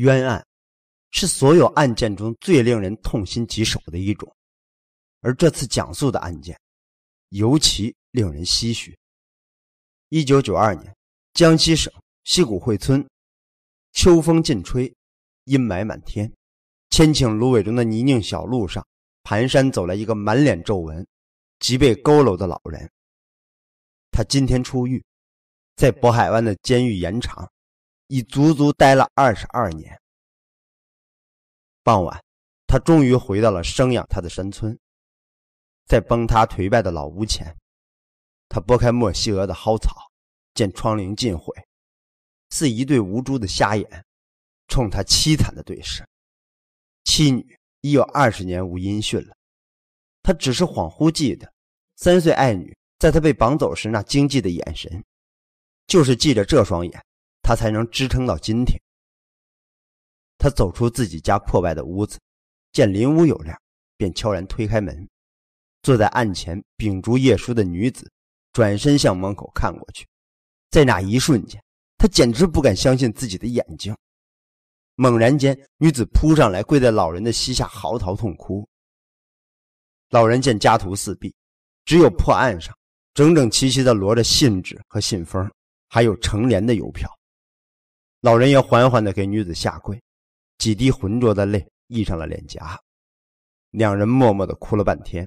冤案是所有案件中最令人痛心疾首的一种，而这次讲述的案件尤其令人唏嘘。一九九二年，江西省西谷会村，秋风劲吹，阴霾满天，千顷芦苇中的泥泞小路上，蹒跚走来一个满脸皱纹、脊背佝偻的老人。他今天出狱，在渤海湾的监狱延长。已足足待了二十二年。傍晚，他终于回到了生养他的山村，在崩塌颓败的老屋前，他拨开莫西俄的蒿草，见窗棂尽毁，似一对无助的瞎眼，冲他凄惨的对视。妻女已有二十年无音讯了，他只是恍惚记得三岁爱女在他被绑走时那惊悸的眼神，就是记着这双眼。他才能支撑到今天。他走出自己家破败的屋子，见林屋有亮，便悄然推开门。坐在案前秉烛夜书的女子，转身向门口看过去。在那一瞬间，他简直不敢相信自己的眼睛。猛然间，女子扑上来，跪在老人的膝下，嚎啕痛哭。老人见家徒四壁，只有破案上整整齐齐地摞着信纸和信封，还有成年的邮票。老人也缓缓的给女子下跪，几滴浑浊的泪溢上了脸颊，两人默默的哭了半天。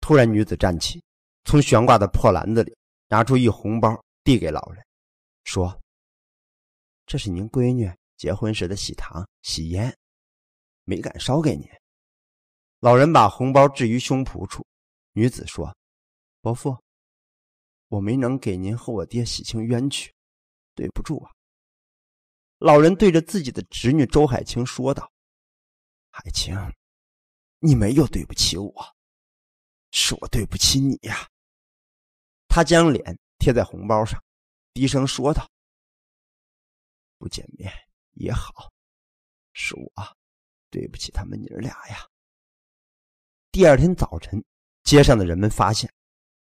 突然，女子站起，从悬挂的破篮子里拿出一红包，递给老人，说：“这是您闺女结婚时的喜糖、喜烟，没敢烧给您。”老人把红包置于胸脯处，女子说：“伯父，我没能给您和我爹洗清冤屈，对不住啊。”老人对着自己的侄女周海清说道：“海清，你没有对不起我，是我对不起你呀。”他将脸贴在红包上，低声说道：“不见面也好，是我对不起他们娘俩呀。”第二天早晨，街上的人们发现，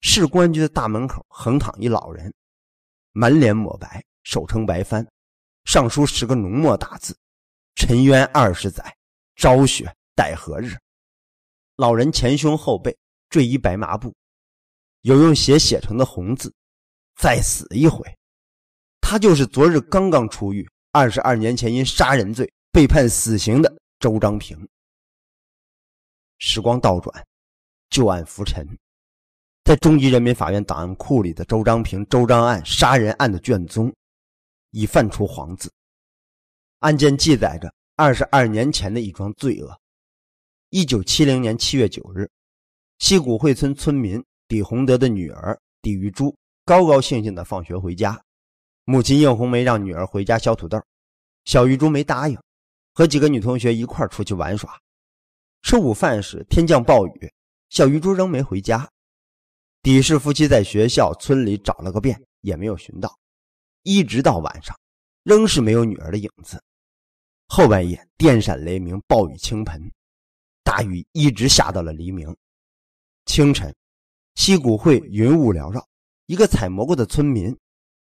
市公安局的大门口横躺一老人，满脸抹白，手撑白帆。上书十个浓墨大字：“沉冤二十载，昭雪待何日？”老人前胸后背缀一白麻布，有用血写成的红字：“再死一回。”他就是昨日刚刚出狱、二十二年前因杀人罪被判死刑的周章平。时光倒转，旧案浮沉，在中级人民法院档案库里的周章平、周章案杀人案的卷宗。已泛出黄字。案件记载着二十二年前的一桩罪恶。一九七零年七月九日，西谷会村村民李洪德的女儿李玉珠高高兴兴的放学回家，母亲应红梅让女儿回家削土豆，小玉珠没答应，和几个女同学一块出去玩耍。吃午饭时天降暴雨，小玉珠仍没回家。李氏夫妻在学校、村里找了个遍，也没有寻到。一直到晚上，仍是没有女儿的影子。后半夜，电闪雷鸣，暴雨倾盆，大雨一直下到了黎明。清晨，溪谷会云雾缭绕。一个采蘑菇的村民，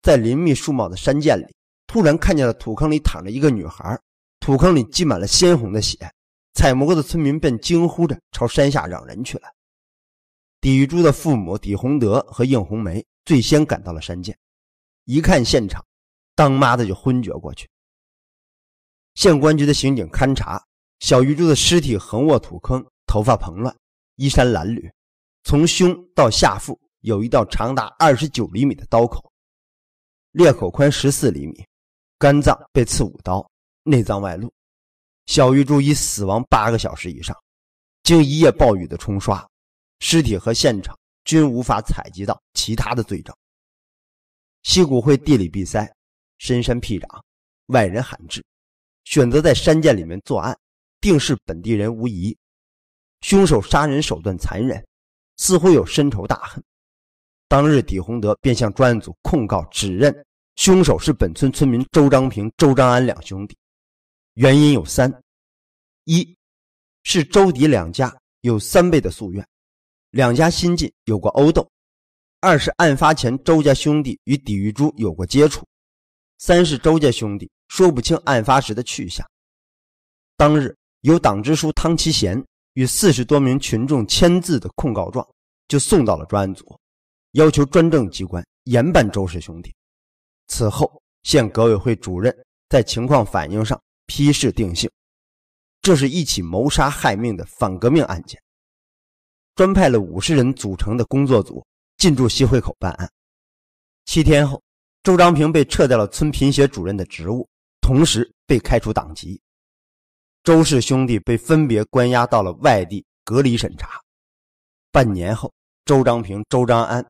在林密树茂的山涧里，突然看见了土坑里躺着一个女孩，土坑里积满了鲜红的血。采蘑菇的村民便惊呼着朝山下嚷人去了。底玉珠的父母底洪德和应红梅最先赶到了山涧。一看现场，当妈的就昏厥过去。县公安局的刑警勘查，小玉柱的尸体横卧土坑，头发蓬乱，衣衫褴褛。从胸到下腹有一道长达二十九厘米的刀口，裂口宽十四厘米，肝脏被刺五刀，内脏外露。小玉柱已死亡八个小时以上。经一夜暴雨的冲刷，尸体和现场均无法采集到其他的罪证。西谷会地理闭塞，深山僻壤，外人罕至。选择在山涧里面作案，定是本地人无疑。凶手杀人手段残忍，似乎有深仇大恨。当日，李洪德便向专案组控告指认，凶手是本村村民周章平、周章安两兄弟。原因有三：一是周、迪两家有三倍的夙愿，两家亲近有过殴斗。二是案发前周家兄弟与李玉珠有过接触，三是周家兄弟说不清案发时的去向。当日，由党支书汤其贤与四十多名群众签字的控告状就送到了专案组，要求专政机关严办周氏兄弟。此后，县革委会主任在情况反映上批示定性，这是一起谋杀害命的反革命案件，专派了五十人组成的工作组。进驻西汇口办案，七天后，周章平被撤掉了村贫协主任的职务，同时被开除党籍。周氏兄弟被分别关押到了外地隔离审查。半年后，周章平、周章安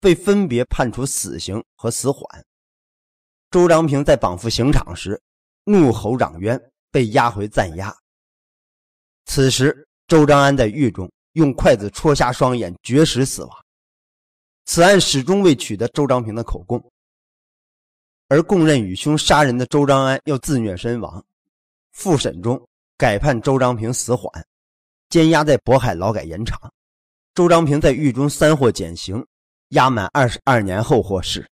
被分别判处死刑和死缓。周章平在绑赴刑场时怒吼嚷冤，被押回暂押。此时，周章安在狱中用筷子戳瞎双眼，绝食死亡。此案始终未取得周章平的口供，而供认与凶杀人的周章安又自虐身亡。复审中改判周章平死缓，监押在渤海劳改严场。周章平在狱中三获减刑，押满二十二年后获释。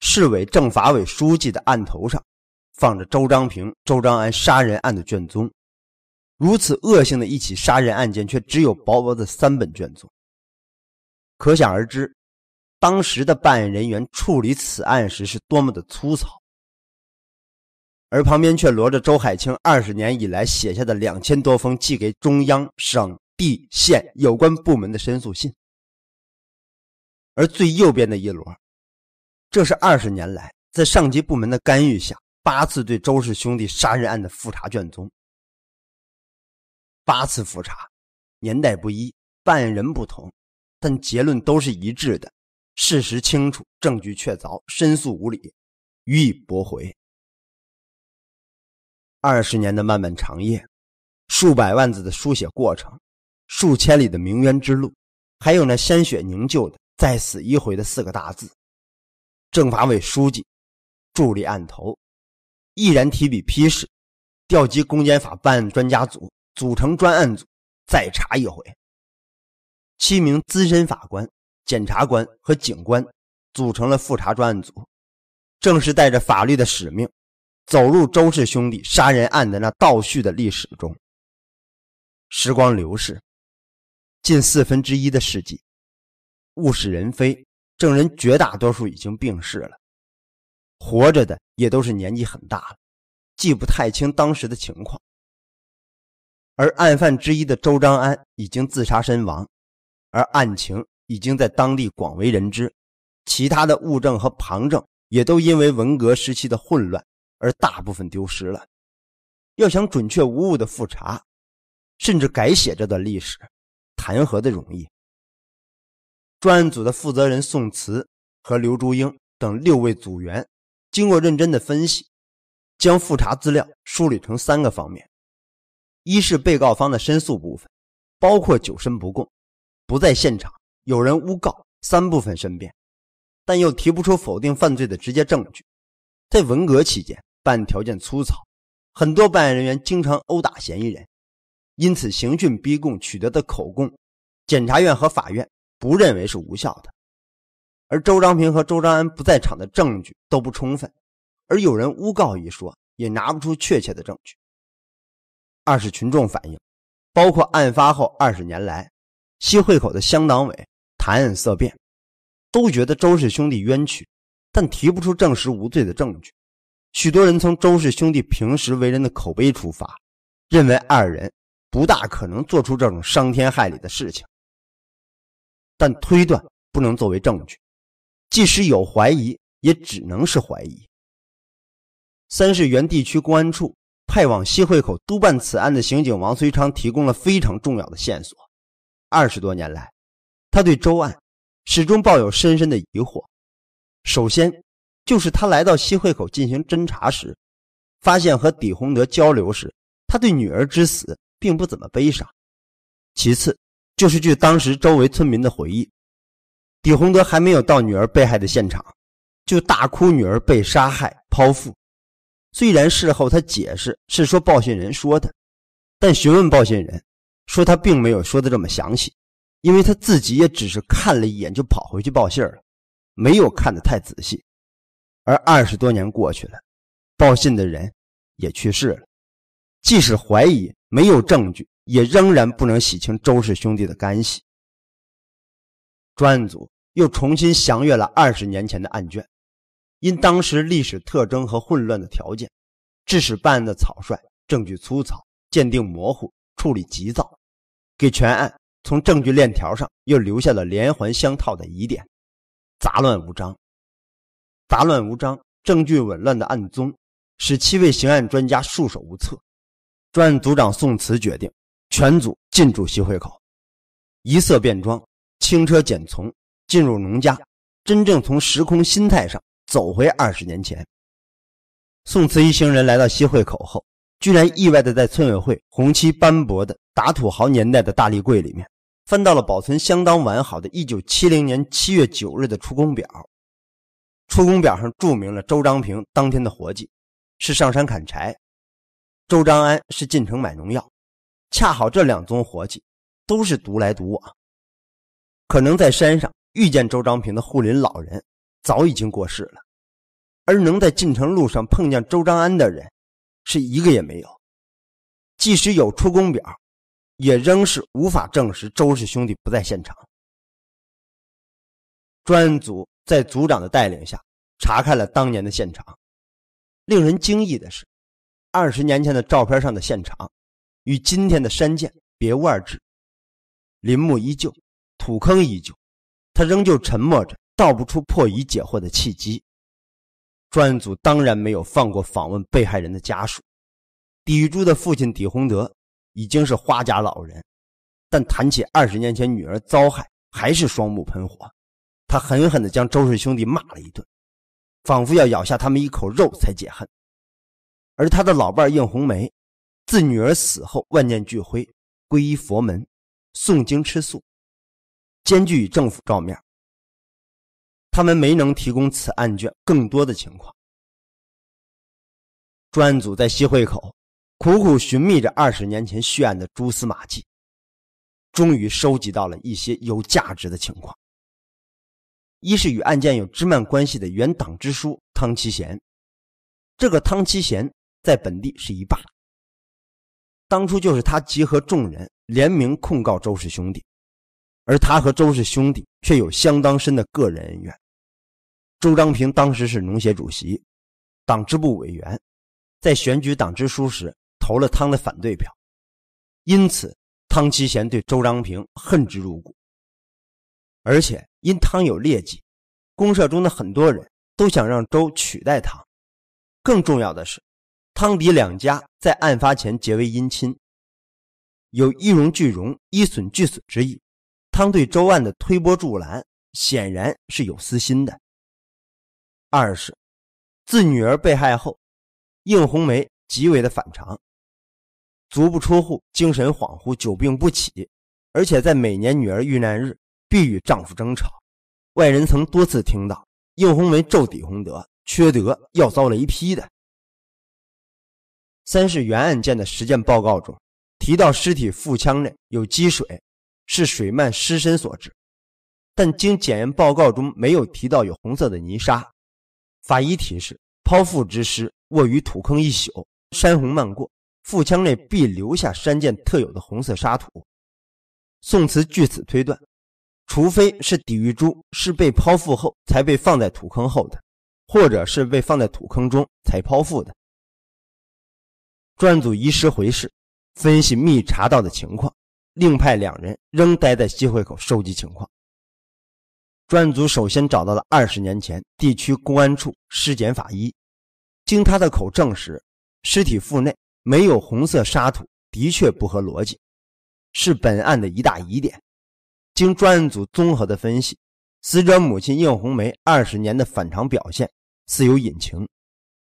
市委政法委书记的案头上，放着周章平、周章安杀人案的卷宗。如此恶性的一起杀人案件，却只有薄薄的三本卷宗。可想而知，当时的办案人员处理此案时是多么的粗糙，而旁边却摞着周海清二十年以来写下的两千多封寄给中央、省、地、县有关部门的申诉信。而最右边的一摞，这是二十年来在上级部门的干预下，八次对周氏兄弟杀人案的复查卷宗。八次复查，年代不一，办案人不同。但结论都是一致的，事实清楚，证据确凿，申诉无理，予以驳回。二十年的漫漫长夜，数百万字的书写过程，数千里的鸣冤之路，还有那鲜血凝就的“再死一回”的四个大字。政法委书记，助力案头，毅然提笔批示，调集《公检法》办案专家组，组成专案组，再查一回。七名资深法官、检察官和警官组成了复查专案组，正是带着法律的使命，走入周氏兄弟杀人案的那倒叙的历史中。时光流逝，近四分之一的世纪，物是人非，证人绝大多数已经病逝了，活着的也都是年纪很大了，记不太清当时的情况。而案犯之一的周章安已经自杀身亡。而案情已经在当地广为人知，其他的物证和旁证也都因为文革时期的混乱而大部分丢失了。要想准确无误的复查，甚至改写这段历史，谈何的容易？专案组的负责人宋慈和刘珠英等六位组员，经过认真的分析，将复查资料梳理成三个方面：一是被告方的申诉部分，包括久审不供。不在现场，有人诬告三部分申辩，但又提不出否定犯罪的直接证据。在文革期间，办案条件粗糙，很多办案人员经常殴打嫌疑人，因此刑讯逼供取得的口供，检察院和法院不认为是无效的。而周章平和周章安不在场的证据都不充分，而有人诬告一说也拿不出确切的证据。二是群众反映，包括案发后二十年来。西汇口的乡党委谈案色变，都觉得周氏兄弟冤屈，但提不出证实无罪的证据。许多人从周氏兄弟平时为人的口碑出发，认为二人不大可能做出这种伤天害理的事情，但推断不能作为证据。即使有怀疑，也只能是怀疑。三是原地区公安处派往西汇口督办此案的刑警王随昌提供了非常重要的线索。二十多年来，他对周案始终抱有深深的疑惑。首先，就是他来到西汇口进行侦查时，发现和李洪德交流时，他对女儿之死并不怎么悲伤。其次，就是据当时周围村民的回忆，李洪德还没有到女儿被害的现场，就大哭女儿被杀害、剖腹。虽然事后他解释是说报信人说的，但询问报信人。说他并没有说的这么详细，因为他自己也只是看了一眼就跑回去报信了，没有看得太仔细。而二十多年过去了，报信的人也去世了，即使怀疑，没有证据，也仍然不能洗清周氏兄弟的干系。专案组又重新详阅了二十年前的案卷，因当时历史特征和混乱的条件，致使办案的草率、证据粗糙、鉴定模糊、处理急躁。给全案从证据链条上又留下了连环相套的疑点，杂乱无章，杂乱无章，证据紊乱的案宗使七位刑案专家束手无策。专案组长宋慈决定，全组进驻西会口，一色变装，轻车简从，进入农家，真正从时空心态上走回二十年前。宋慈一行人来到西会口后。居然意外的在村委会红漆斑驳的打土豪年代的大立柜里面，翻到了保存相当完好的1970年7月9日的出工表。出工表上注明了周章平当天的活计是上山砍柴，周章安是进城买农药。恰好这两宗活计都是独来独往，可能在山上遇见周章平的护林老人早已经过世了，而能在进城路上碰见周章安的人。是一个也没有，即使有出工表，也仍是无法证实周氏兄弟不在现场。专案组在组长的带领下，查看了当年的现场。令人惊异的是，二十年前的照片上的现场，与今天的山涧别无二致，林木依旧，土坑依旧，他仍旧沉默着，道不出破疑解惑的契机。专案组当然没有放过访问被害人的家属，李玉珠的父亲李洪德已经是花甲老人，但谈起二十年前女儿遭害，还是双目喷火。他狠狠地将周氏兄弟骂了一顿，仿佛要咬下他们一口肉才解恨。而他的老伴应红梅，自女儿死后万念俱灰，皈依佛门，诵经吃素，坚决与政府照面。他们没能提供此案卷更多的情况。专案组在西汇口苦苦寻觅着二十年前续案的蛛丝马迹，终于收集到了一些有价值的情况。一是与案件有枝蔓关系的原党支书汤七贤。这个汤七贤在本地是一霸，当初就是他集合众人联名控告周氏兄弟。而他和周氏兄弟，却有相当深的个人恩怨。周章平当时是农协主席、党支部委员，在选举党支书时投了汤的反对票，因此汤其贤对周章平恨之入骨。而且因汤有劣迹，公社中的很多人都想让周取代汤。更重要的是，汤狄两家在案发前结为姻亲，有一荣俱荣、一损俱损之意。汤对周案的推波助澜显然是有私心的。二是，自女儿被害后，应红梅极为的反常，足不出户，精神恍惚，久病不起，而且在每年女儿遇难日必与丈夫争吵。外人曾多次听到应红梅咒底洪德缺德要遭雷劈的。三是，原案件的实践报告中提到，尸体腹腔内有积水。是水漫尸身所致，但经检验报告中没有提到有红色的泥沙。法医提示：剖腹之尸卧于土坑一宿，山洪漫过，腹腔内必留下山涧特有的红色沙土。宋慈据此推断，除非是抵玉珠是被剖腹后才被放在土坑后的，或者是被放在土坑中才剖腹的。专组遗师回视，分析密查到的情况。另派两人仍待在西汇口收集情况。专案组首先找到了二十年前地区公安处尸检法医，经他的口证实，尸体腹内没有红色沙土，的确不合逻辑，是本案的一大疑点。经专案组综合的分析，死者母亲应红梅二十年的反常表现似有隐情，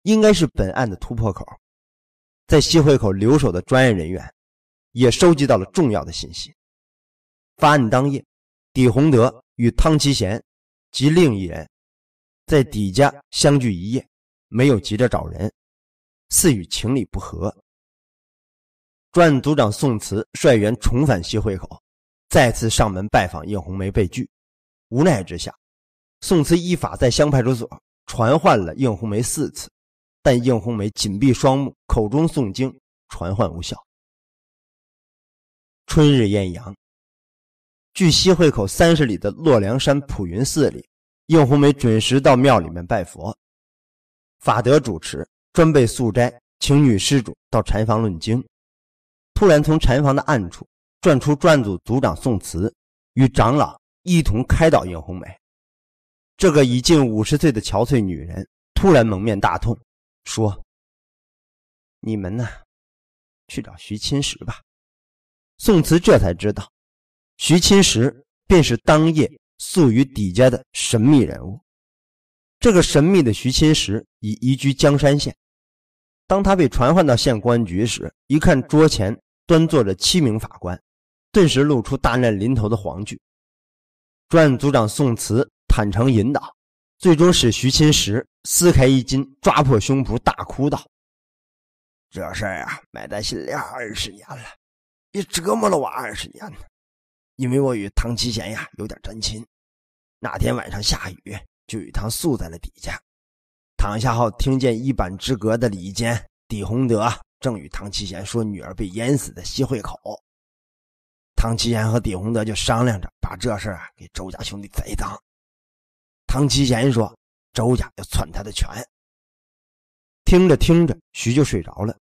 应该是本案的突破口。在西汇口留守的专业人员。也收集到了重要的信息。发案当夜，李洪德与汤其贤及另一人在底家相聚一夜，没有急着找人，似与情理不合。专案组长宋慈率员重返西会口，再次上门拜访应红梅被拒，无奈之下，宋慈依法在乡派出所传唤了应红梅四次，但应红梅紧闭双目，口中诵经，传唤无效。春日艳阳，距西汇口三十里的洛梁山普云寺里，应红梅准时到庙里面拜佛。法德主持专备素斋，请女施主到禅房论经。突然，从禅房的暗处转出专组组长宋慈，与长老一同开导应红梅。这个已近五十岁的憔悴女人，突然蒙面大痛，说：“你们呢，去找徐亲石吧。”宋慈这才知道，徐钦时便是当夜宿于底家的神秘人物。这个神秘的徐钦时已移居江山县。当他被传唤到县公安局时，一看桌前端坐着七名法官，顿时露出大难临头的惶惧。专案组长宋慈坦诚引导，最终使徐钦时撕开衣襟，抓破胸脯，大哭道：“这事儿啊，埋在心里二十年了。”也折磨了我二十年呢，因为我与唐七贤呀有点沾亲。那天晚上下雨，就与他宿在了底下。躺下后，听见一板之隔的里间，李洪德正与唐七贤说女儿被淹死在西会口。唐七贤和李洪德就商量着把这事给周家兄弟栽赃。唐七贤说周家要篡他的权。听着听着，徐就睡着了。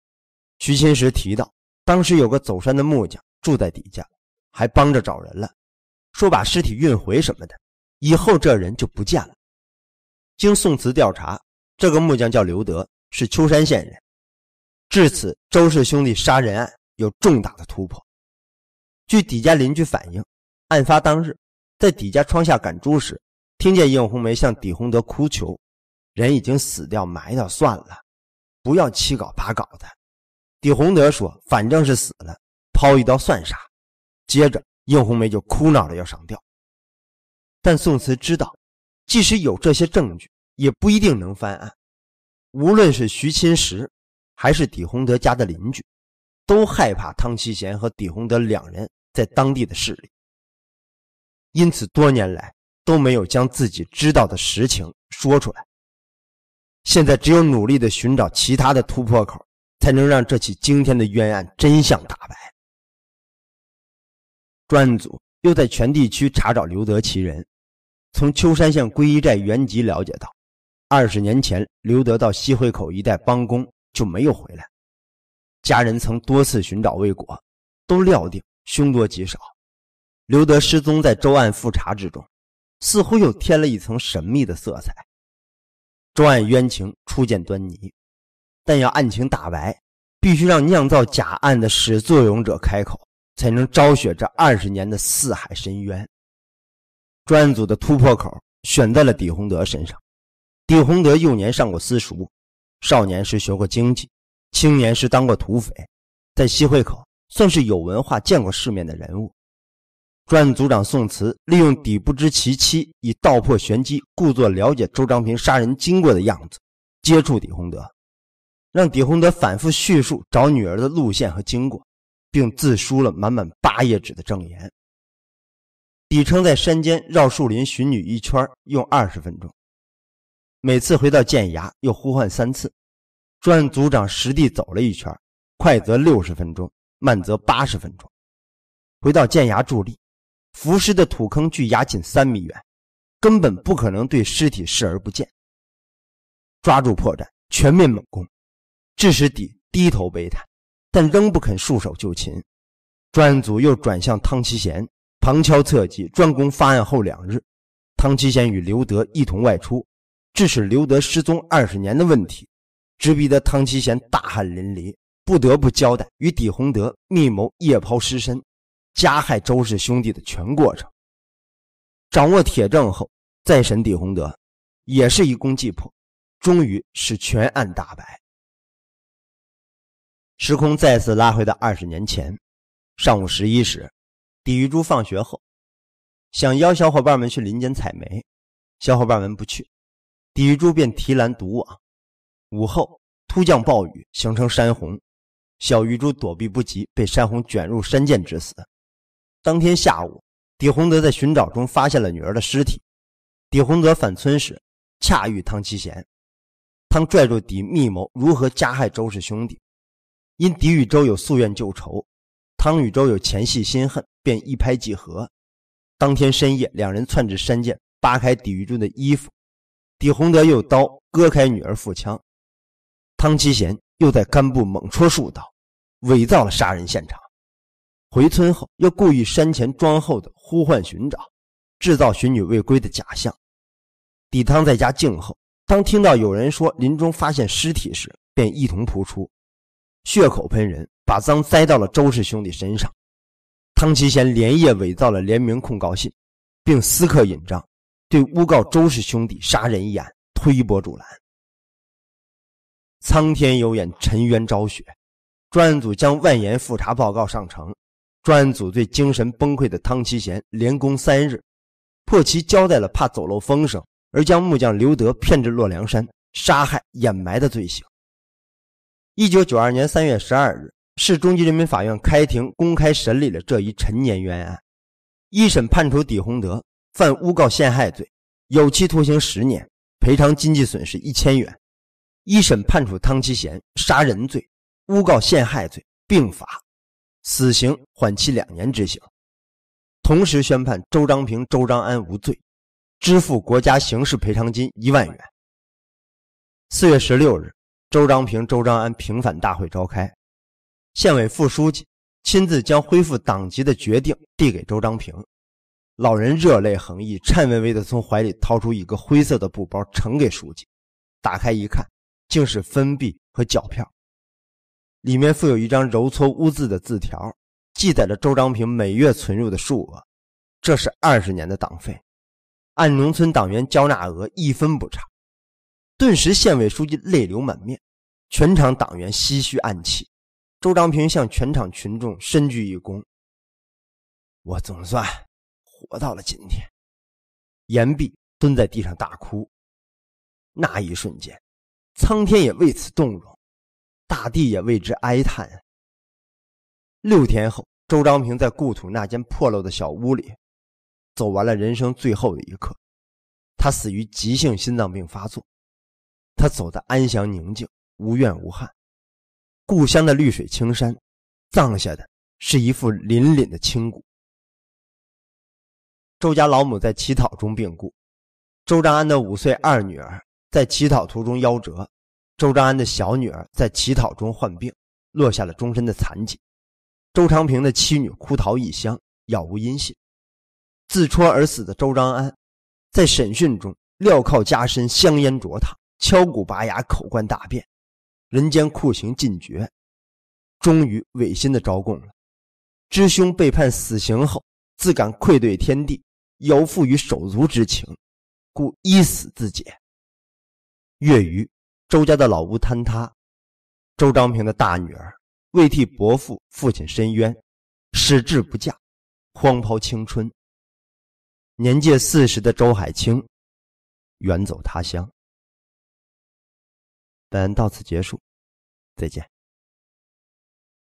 徐金石提到。当时有个走山的木匠住在底下，还帮着找人了，说把尸体运回什么的，以后这人就不见了。经宋慈调查，这个木匠叫刘德，是秋山县人。至此，周氏兄弟杀人案有重大的突破。据底家邻居反映，案发当日，在底家窗下赶猪时，听见应红梅向底洪德哭求：“人已经死掉，埋掉算了，不要七搞八搞的。”李洪德说：“反正是死了，抛一刀算啥。”接着，应红梅就哭闹着要上吊。但宋慈知道，即使有这些证据，也不一定能翻案。无论是徐钦石，还是李洪德家的邻居，都害怕汤其贤和李洪德两人在当地的势力，因此多年来都没有将自己知道的实情说出来。现在，只有努力地寻找其他的突破口。才能让这起惊天的冤案真相大白。专案组又在全地区查找刘德其人，从秋山县归一寨原籍了解到，二十年前刘德到西汇口一带帮工就没有回来，家人曾多次寻找未果，都料定凶多吉少。刘德失踪在周案复查之中，似乎又添了一层神秘的色彩。周案冤情初见端倪。但要案情打白，必须让酿造假案的始作俑者开口，才能昭雪这二十年的四海深渊。专案组的突破口选在了李洪德身上。李洪德幼年上过私塾，少年时学过经济，青年时当过土匪，在西会口算是有文化、见过世面的人物。专案组长宋慈利用底不知其妻，以道破玄机，故作了解周章平杀人经过的样子，接触李洪德。让狄洪德反复叙述找女儿的路线和经过，并自书了满满八页纸的证言。李称在山间绕树林寻女一圈用二十分钟，每次回到箭崖又呼唤三次。专组长实地走了一圈，快则六十分钟，慢则八十分钟。回到箭崖驻立，浮尸的土坑距崖仅三米远，根本不可能对尸体视而不见。抓住破绽，全面猛攻。致使底低头悲叹，但仍不肯束手就擒。专案组又转向汤其贤，旁敲侧击，专攻发案后两日，汤其贤与刘德一同外出，致使刘德失踪二十年的问题，直逼得汤其贤大汗淋漓，不得不交代与底洪德密谋夜抛尸身，加害周氏兄弟的全过程。掌握铁证后，再审底洪德，也是一攻即破，终于使全案大白。时空再次拉回到二十年前，上午十一时，李玉珠放学后想邀小伙伴们去林间采梅，小伙伴们不去，李玉珠便提篮独往。午后突降暴雨，形成山洪，小玉珠躲避不及，被山洪卷入山涧致死。当天下午，李洪德在寻找中发现了女儿的尸体。李洪德返村时恰遇汤七贤，汤拽住李密谋如何加害周氏兄弟。因狄宇宙有夙愿旧仇，汤宇洲有前戏心恨，便一拍即合。当天深夜，两人窜至山涧，扒开狄宇宙的衣服，狄洪德用刀割开女儿腹腔，汤七贤又在肝部猛戳数刀，伪造了杀人现场。回村后，又故意山前庄后的呼唤寻找，制造寻女未归的假象。狄汤在家静候，当听到有人说林中发现尸体时，便一同扑出。血口喷人，把脏栽到了周氏兄弟身上。汤其贤连夜伪造了联名控告信，并私刻印章，对诬告周氏兄弟杀人一案推波助澜。苍天有眼，沉冤昭雪。专案组将万言复查报告上呈。专案组对精神崩溃的汤其贤连攻三日，迫其交代了怕走漏风声而将木匠刘德骗至洛梁山杀害掩埋的罪行。一九九二年三月十二日，市中级人民法院开庭公开审理了这一陈年冤案。一审判处李洪德犯诬告陷害罪，有期徒刑十年，赔偿经济损失一千元。一审判处汤其贤杀人罪、诬告陷害罪，并罚，死刑缓期两年执行。同时宣判周章平、周章安无罪，支付国家刑事赔偿金一万元。四月十六日。周章平、周章安平反大会召开，县委副书记亲自将恢复党籍的决定递给周章平，老人热泪横溢，颤巍巍的从怀里掏出一个灰色的布包，呈给书记。打开一看，竟是分币和角票，里面附有一张揉搓污渍的字条，记载着周章平每月存入的数额，这是二十年的党费，按农村党员交纳额一分不差。顿时，县委书记泪流满面，全场党员唏嘘暗泣。周章平向全场群众深鞠一躬：“我总算活到了今天。”言毕，蹲在地上大哭。那一瞬间，苍天也为此动容，大地也为之哀叹。六天后，周章平在故土那间破漏的小屋里，走完了人生最后的一刻。他死于急性心脏病发作。他走得安详宁静，无怨无憾。故乡的绿水青山，葬下的是一副凛凛的青骨。周家老母在乞讨中病故，周章安的五岁二女儿在乞讨途中夭折，周章安的小女儿在乞讨中患病，落下了终身的残疾。周长平的妻女哭逃异乡，杳无音信。自戳而死的周章安，在审讯中镣铐加身，香烟灼烫。敲骨拔牙，口冠大变，人间酷刑尽绝，终于违心的招供了。知兄被判死刑后，自感愧对天地，有负于手足之情，故依死自解。月余，周家的老屋坍塌，周章平的大女儿为替伯父父亲申冤，矢志不嫁，荒抛青春。年届四十的周海清远走他乡。本到此结束，再见。